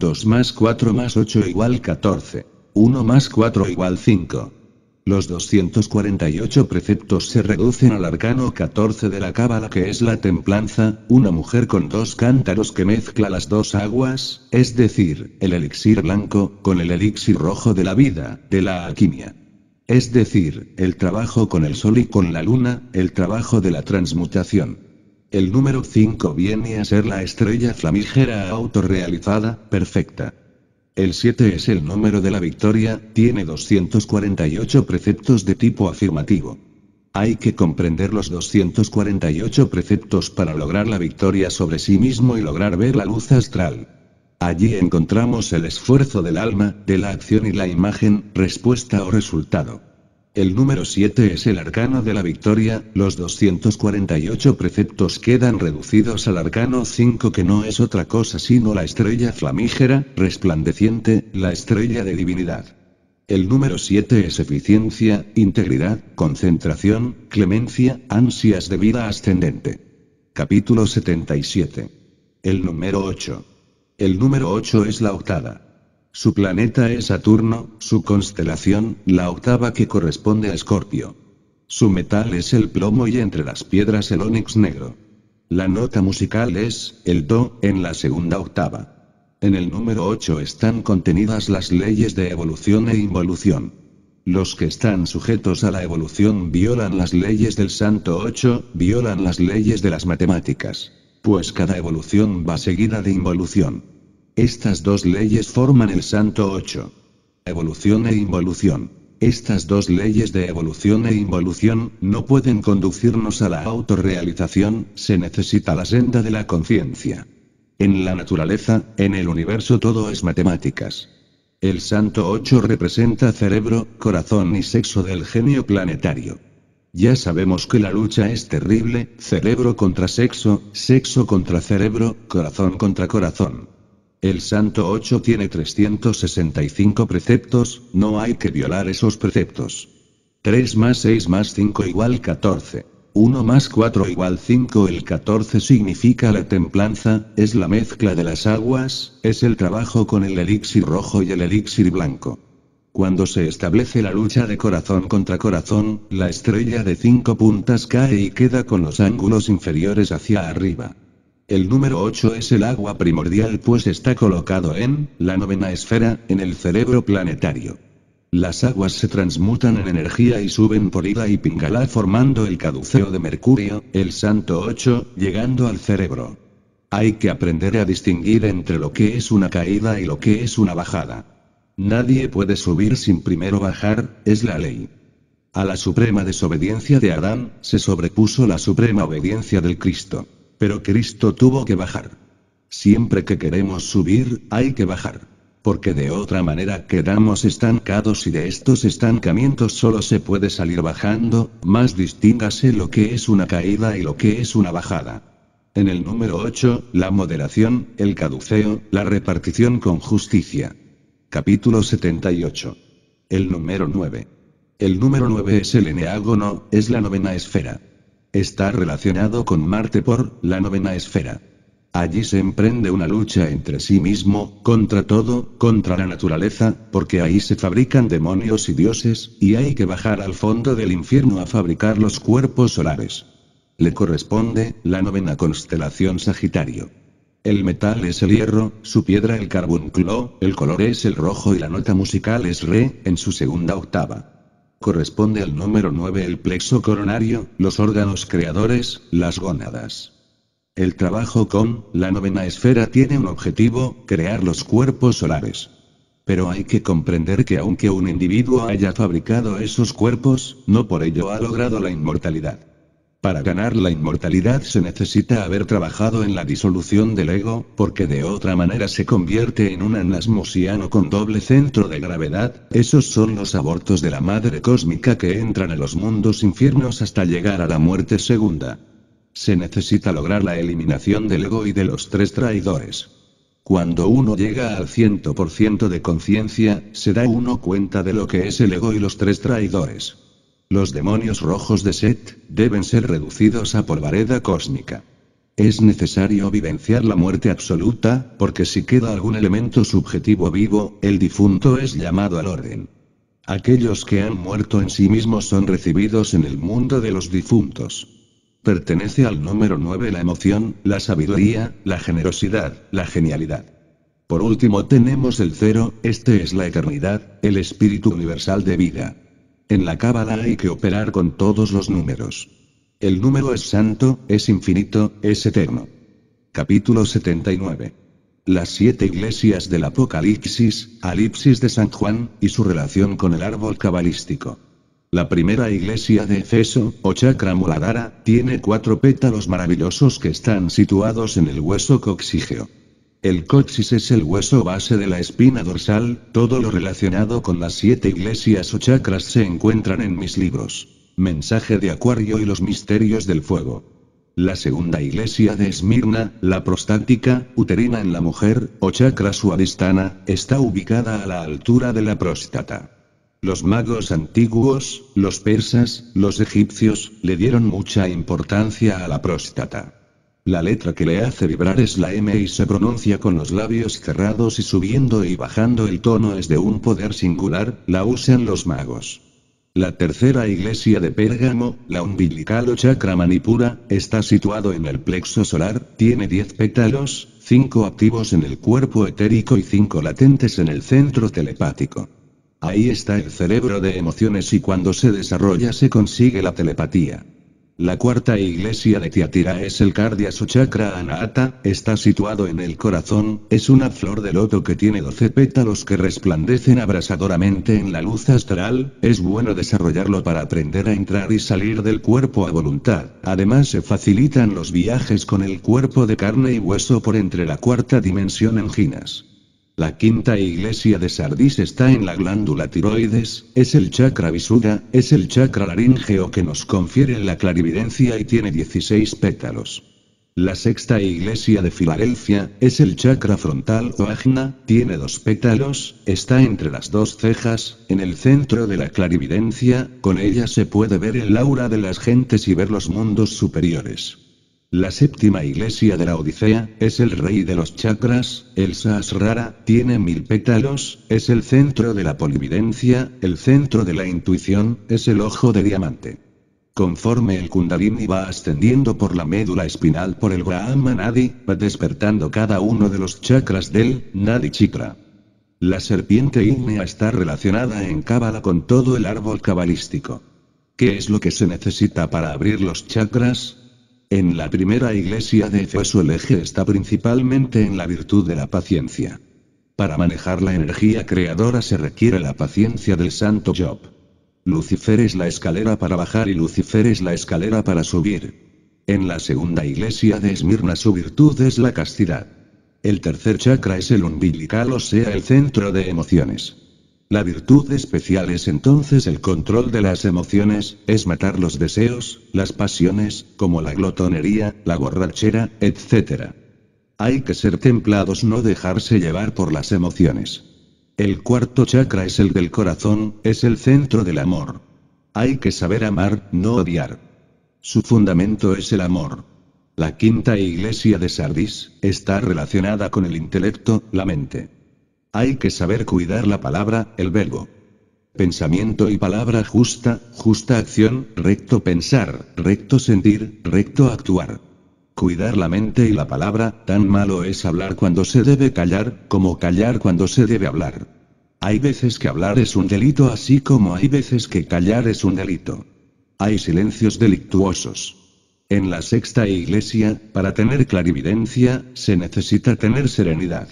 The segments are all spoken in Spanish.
2 más 4 más 8 igual 14. 1 más 4 igual 5. Los 248 preceptos se reducen al arcano 14 de la cábala que es la templanza, una mujer con dos cántaros que mezcla las dos aguas, es decir, el elixir blanco, con el elixir rojo de la vida, de la alquimia. Es decir, el trabajo con el sol y con la luna, el trabajo de la transmutación. El número 5 viene a ser la estrella flamígera autorrealizada, perfecta. El 7 es el número de la victoria, tiene 248 preceptos de tipo afirmativo. Hay que comprender los 248 preceptos para lograr la victoria sobre sí mismo y lograr ver la luz astral. Allí encontramos el esfuerzo del alma, de la acción y la imagen, respuesta o resultado. El número 7 es el arcano de la victoria, los 248 preceptos quedan reducidos al arcano 5 que no es otra cosa sino la estrella flamígera, resplandeciente, la estrella de divinidad. El número 7 es eficiencia, integridad, concentración, clemencia, ansias de vida ascendente. Capítulo 77. El número 8. El número 8 es la octava. Su planeta es Saturno, su constelación, la octava que corresponde a Escorpio. Su metal es el plomo y entre las piedras el ónix negro. La nota musical es, el do, en la segunda octava. En el número 8 están contenidas las leyes de evolución e involución. Los que están sujetos a la evolución violan las leyes del santo 8, violan las leyes de las matemáticas. Pues cada evolución va seguida de involución. Estas dos leyes forman el santo 8. Evolución e involución. Estas dos leyes de evolución e involución no pueden conducirnos a la autorrealización, se necesita la senda de la conciencia. En la naturaleza, en el universo todo es matemáticas. El santo 8 representa cerebro, corazón y sexo del genio planetario. Ya sabemos que la lucha es terrible, cerebro contra sexo, sexo contra cerebro, corazón contra corazón. El Santo 8 tiene 365 preceptos, no hay que violar esos preceptos. 3 más 6 más 5 igual 14. 1 más 4 igual 5 El 14 significa la templanza, es la mezcla de las aguas, es el trabajo con el elixir rojo y el elixir blanco. Cuando se establece la lucha de corazón contra corazón, la estrella de 5 puntas cae y queda con los ángulos inferiores hacia arriba. El número 8 es el agua primordial pues está colocado en, la novena esfera, en el cerebro planetario. Las aguas se transmutan en energía y suben por Ida y pingala, formando el caduceo de Mercurio, el santo 8, llegando al cerebro. Hay que aprender a distinguir entre lo que es una caída y lo que es una bajada. Nadie puede subir sin primero bajar, es la ley. A la suprema desobediencia de Adán, se sobrepuso la suprema obediencia del Cristo. Pero Cristo tuvo que bajar. Siempre que queremos subir, hay que bajar. Porque de otra manera quedamos estancados y de estos estancamientos solo se puede salir bajando, más distíngase lo que es una caída y lo que es una bajada. En el número 8, la moderación, el caduceo, la repartición con justicia. Capítulo 78. El número 9. El número 9 es el eneágono, es la novena esfera. Está relacionado con Marte por la novena esfera. Allí se emprende una lucha entre sí mismo, contra todo, contra la naturaleza, porque ahí se fabrican demonios y dioses, y hay que bajar al fondo del infierno a fabricar los cuerpos solares. Le corresponde la novena constelación Sagitario. El metal es el hierro, su piedra el carbunclo, el color es el rojo y la nota musical es re, en su segunda octava. Corresponde al número 9 el plexo coronario, los órganos creadores, las gónadas. El trabajo con la novena esfera tiene un objetivo, crear los cuerpos solares. Pero hay que comprender que aunque un individuo haya fabricado esos cuerpos, no por ello ha logrado la inmortalidad. Para ganar la inmortalidad se necesita haber trabajado en la disolución del ego, porque de otra manera se convierte en un anasmosiano con doble centro de gravedad, esos son los abortos de la madre cósmica que entran a los mundos infiernos hasta llegar a la muerte segunda. Se necesita lograr la eliminación del ego y de los tres traidores. Cuando uno llega al 100% de conciencia, se da uno cuenta de lo que es el ego y los tres traidores. Los demonios rojos de Set deben ser reducidos a polvareda cósmica. Es necesario vivenciar la muerte absoluta, porque si queda algún elemento subjetivo vivo, el difunto es llamado al orden. Aquellos que han muerto en sí mismos son recibidos en el mundo de los difuntos. Pertenece al número 9 la emoción, la sabiduría, la generosidad, la genialidad. Por último tenemos el cero, este es la eternidad, el espíritu universal de vida. En la cábala hay que operar con todos los números. El número es santo, es infinito, es eterno. Capítulo 79. Las siete iglesias del Apocalipsis, Alipsis de San Juan, y su relación con el árbol cabalístico. La primera iglesia de Efeso, o Chakra tiene cuatro pétalos maravillosos que están situados en el hueso coxígeo. El coxis es el hueso base de la espina dorsal, todo lo relacionado con las siete iglesias o chakras se encuentran en mis libros. Mensaje de Acuario y los misterios del fuego. La segunda iglesia de Esmirna, la prostática, uterina en la mujer, o chakra suavistana, está ubicada a la altura de la próstata. Los magos antiguos, los persas, los egipcios, le dieron mucha importancia a la próstata. La letra que le hace vibrar es la M y se pronuncia con los labios cerrados y subiendo y bajando el tono es de un poder singular, la usan los magos. La tercera iglesia de Pérgamo, la umbilical o chakra manipura, está situado en el plexo solar, tiene 10 pétalos, 5 activos en el cuerpo etérico y 5 latentes en el centro telepático. Ahí está el cerebro de emociones y cuando se desarrolla se consigue la telepatía. La cuarta iglesia de Tiatira es el cardia chakra Anahata, está situado en el corazón, es una flor de loto que tiene 12 pétalos que resplandecen abrasadoramente en la luz astral, es bueno desarrollarlo para aprender a entrar y salir del cuerpo a voluntad, además se facilitan los viajes con el cuerpo de carne y hueso por entre la cuarta dimensión en Ginas. La quinta iglesia de Sardis está en la glándula tiroides, es el chakra visuda, es el chakra laríngeo que nos confiere la clarividencia y tiene 16 pétalos. La sexta iglesia de Filadelfia, es el chakra frontal o ajna, tiene dos pétalos, está entre las dos cejas, en el centro de la clarividencia, con ella se puede ver el aura de las gentes y ver los mundos superiores. La séptima iglesia de la Odisea, es el rey de los chakras, el Sasrara, tiene mil pétalos, es el centro de la polividencia, el centro de la intuición, es el ojo de diamante. Conforme el Kundalini va ascendiendo por la médula espinal por el Brahma Nadi, va despertando cada uno de los chakras del Nadi Chakra. La serpiente ígnea está relacionada en Cábala con todo el árbol cabalístico. ¿Qué es lo que se necesita para abrir los chakras? En la primera iglesia de Efeso el eje está principalmente en la virtud de la paciencia. Para manejar la energía creadora se requiere la paciencia del santo Job. Lucifer es la escalera para bajar y Lucifer es la escalera para subir. En la segunda iglesia de Esmirna su virtud es la castidad. El tercer chakra es el umbilical o sea el centro de emociones. La virtud especial es entonces el control de las emociones, es matar los deseos, las pasiones, como la glotonería, la borrachera, etc. Hay que ser templados, no dejarse llevar por las emociones. El cuarto chakra es el del corazón, es el centro del amor. Hay que saber amar, no odiar. Su fundamento es el amor. La quinta iglesia de Sardis está relacionada con el intelecto, la mente. Hay que saber cuidar la palabra, el verbo. Pensamiento y palabra justa, justa acción, recto pensar, recto sentir, recto actuar. Cuidar la mente y la palabra, tan malo es hablar cuando se debe callar, como callar cuando se debe hablar. Hay veces que hablar es un delito así como hay veces que callar es un delito. Hay silencios delictuosos. En la sexta iglesia, para tener clarividencia, se necesita tener serenidad.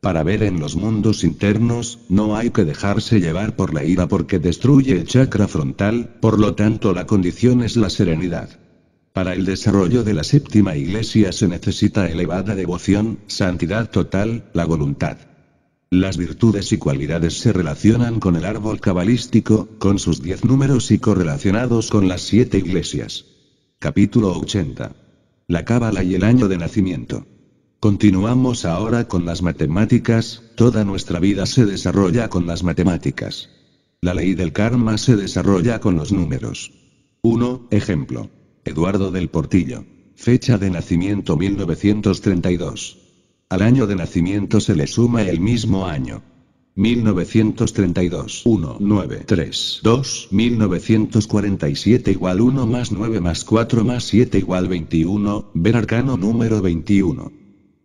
Para ver en los mundos internos, no hay que dejarse llevar por la ira porque destruye el chakra frontal, por lo tanto la condición es la serenidad. Para el desarrollo de la séptima iglesia se necesita elevada devoción, santidad total, la voluntad. Las virtudes y cualidades se relacionan con el árbol cabalístico, con sus diez números y correlacionados con las siete iglesias. Capítulo 80. La cábala y el año de nacimiento. Continuamos ahora con las matemáticas, toda nuestra vida se desarrolla con las matemáticas. La ley del karma se desarrolla con los números. 1. Ejemplo. Eduardo del Portillo. Fecha de nacimiento 1932. Al año de nacimiento se le suma el mismo año. 1932 1 9 3 2 1947 igual 1 más 9 más 4 más 7 igual 21, ver arcano número 21.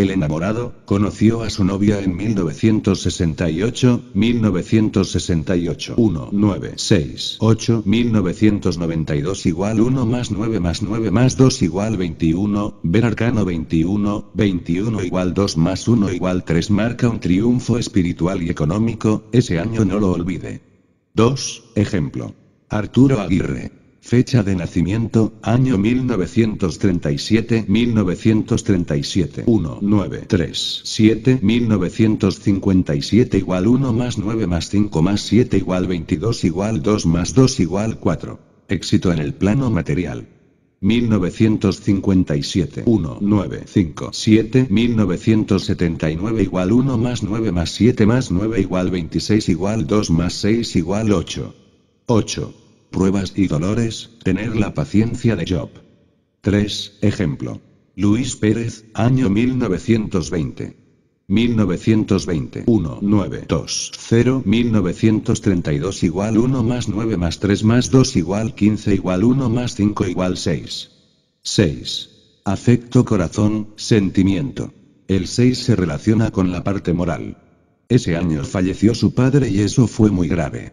El enamorado, conoció a su novia en 1968, 1968 1, 9, 6, 8, 1992 igual 1 más 9 más 9 más 2 igual 21, ver arcano 21, 21 igual 2 más 1 igual 3 marca un triunfo espiritual y económico, ese año no lo olvide. 2. Ejemplo. Arturo Aguirre. Fecha de nacimiento, año 1937, 1937, 1, 9, 1957 igual 1 más 9 más 5 más 7 igual 22 igual 2 más 2 igual 4. Éxito en el plano material. 1957 1 9 1979 igual 1 más 9 más 7 más 9 igual 26 igual 2 más 6 igual 8 8 pruebas y dolores, tener la paciencia de Job. 3. Ejemplo. Luis Pérez, año 1920. 1920 1 9 2 0 1932 igual 1 más 9 más 3 más 2 igual 15 igual 1 más 5 igual 6. 6. Afecto corazón, sentimiento. El 6 se relaciona con la parte moral. Ese año falleció su padre y eso fue muy grave.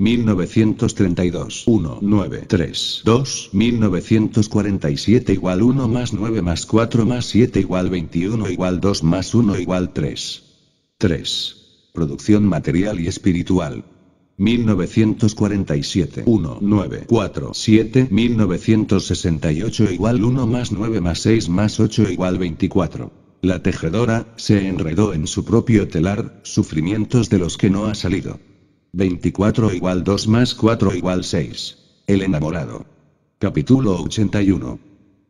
1932. 1, 9, 3, 2, 1947 igual 1 más 9 más 4 más 7 igual 21 igual 2 más 1 igual 3. 3. Producción material y espiritual. 1947 1, 9, 4, 7 1968 igual 1 más 9 más 6 más 8 igual 24. La tejedora, se enredó en su propio telar, sufrimientos de los que no ha salido. 24 igual 2 más 4 igual 6. El enamorado. Capítulo 81.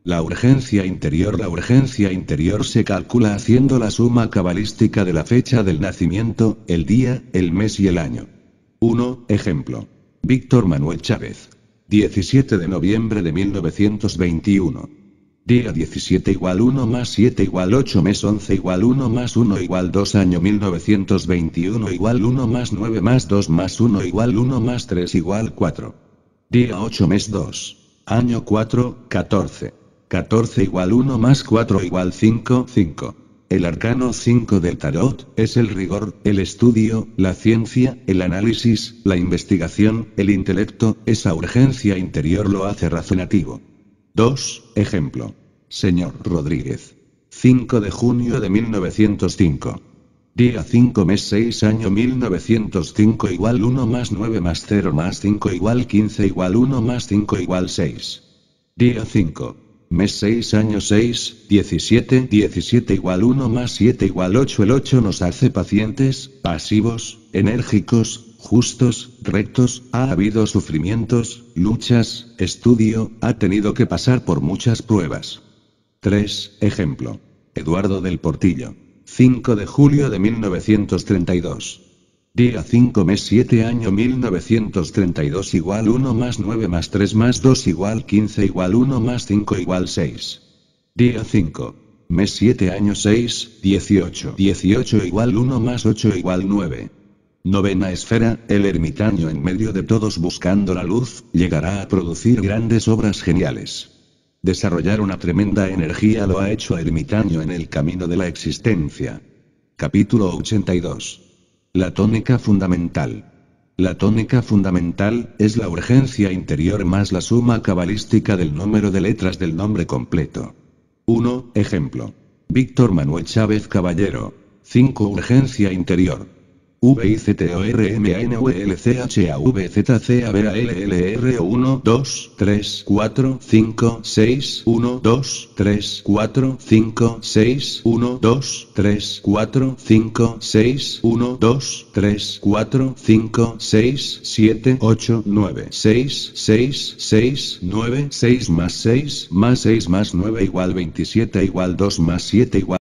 La urgencia interior La urgencia interior se calcula haciendo la suma cabalística de la fecha del nacimiento, el día, el mes y el año. 1. Ejemplo. Víctor Manuel Chávez. 17 de noviembre de 1921. Día 17 igual 1 más 7 igual 8 mes 11 igual 1 más 1 igual 2 año 1921 igual 1 más 9 más 2 más 1 igual 1 más 3 igual 4. Día 8 mes 2. Año 4, 14. 14 igual 1 más 4 igual 5, 5. El arcano 5 del tarot es el rigor, el estudio, la ciencia, el análisis, la investigación, el intelecto, esa urgencia interior lo hace razonativo. 2. Ejemplo. Señor Rodríguez. 5 de junio de 1905. Día 5 mes 6 año 1905 igual 1 más 9 más 0 más 5 igual 15 igual 1 más 5 igual 6. Día 5. Mes 6 año 6, 17, 17 igual 1 más 7 igual 8 el 8 nos hace pacientes, pasivos, enérgicos, justos, rectos, ha habido sufrimientos, luchas, estudio, ha tenido que pasar por muchas pruebas. 3. Ejemplo. Eduardo del Portillo. 5 de julio de 1932. Día 5 mes 7 año 1932 igual 1 más 9 más 3 más 2 igual 15 igual 1 más 5 igual 6. Día 5. Mes 7 año 6, 18. 18 igual 1 más 8 igual 9. Novena esfera, el ermitaño en medio de todos buscando la luz, llegará a producir grandes obras geniales. Desarrollar una tremenda energía lo ha hecho ermitaño en el camino de la existencia. Capítulo 82. La tónica fundamental. La tónica fundamental es la urgencia interior más la suma cabalística del número de letras del nombre completo. 1. Ejemplo. Víctor Manuel Chávez Caballero. 5. Urgencia interior v i c c e e o r m n l h a a z R 1, 2, 3, 4, 5, 6, 1, 2, 3, 4, 5, 6, 1, 2, 3, 4, 5, 6, 1, 2, 3, 4, 5, 6, 7, 8, 9, 6, 6, 6, 9, 6 más 6, más 6 más 9 igual 27 igual 2 más 7 igual